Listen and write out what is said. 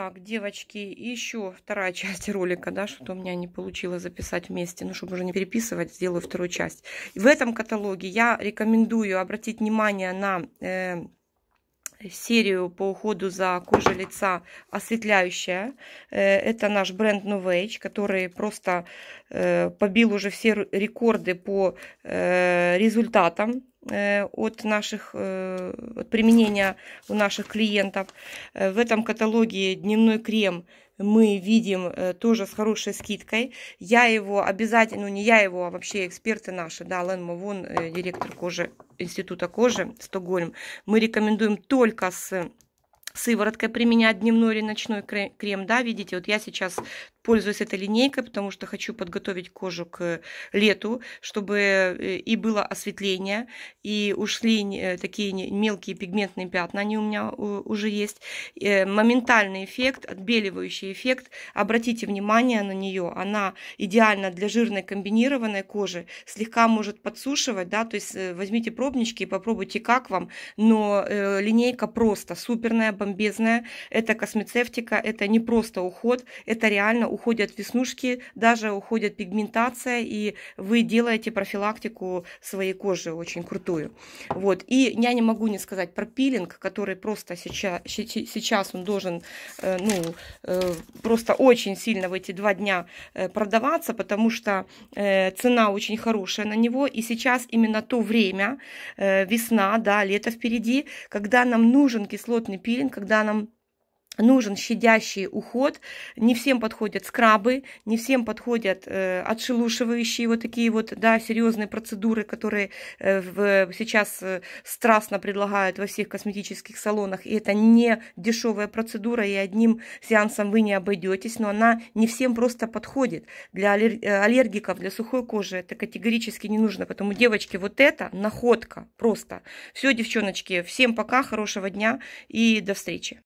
Так, девочки, еще вторая часть ролика, да, что-то у меня не получилось записать вместе, ну, чтобы уже не переписывать, сделаю вторую часть. В этом каталоге я рекомендую обратить внимание на э, серию по уходу за кожей лица осветляющая. Э, это наш бренд New Age, который просто э, побил уже все рекорды по э, результатам Э, от наших э, от применения у наших клиентов. Э, в этом каталоге дневной крем мы видим тоже с хорошей скидкой. Я его обязательно, ну не я его, а вообще эксперты наши, да, Лен Мавон, директор кожи, Института кожи Стокгольм, мы рекомендуем только с сывороткой применять дневной или ночной крем, да, видите, вот я сейчас пользуюсь этой линейкой, потому что хочу подготовить кожу к лету, чтобы э, и было осветление, и ушли э, такие мелкие пигментные пятна, они у меня э, уже есть. Моментальный эффект, отбеливающий эффект. Обратите внимание на нее, она идеально для жирной комбинированной кожи, слегка может подсушивать, да, то есть возьмите пробнички и попробуйте, как вам, но линейка просто суперная, бомбезная, это космецевтика, это не просто уход, это реально уходят веснушки, даже уходит пигментация, и вы делаете профилактику своей кожи очень крутую. Вот. И я не могу не сказать про пилинг, который просто сейчас, сейчас он должен э, ну, э, просто очень сильно в эти два дня э, продаваться, потому что цена очень хорошая на него. И сейчас именно то время, весна, да, лето впереди, когда нам нужен кислотный пилинг, когда нам нужен щадящий уход. Не всем подходят скрабы, не всем подходят э, отшелушивающие вот такие вот, да, серьезные процедуры, которые э, в, сейчас э, страстно предлагают во всех косметических салонах. И это не дешевая процедура, и одним сеансом вы не обойдетесь, но она не всем просто подходит. Для э, аллергиков, для сухой кожи это категорически не нужно. Поэтому, девочки, вот это находка просто. Все, девчоночки, всем пока, хорошего дня и до встречи.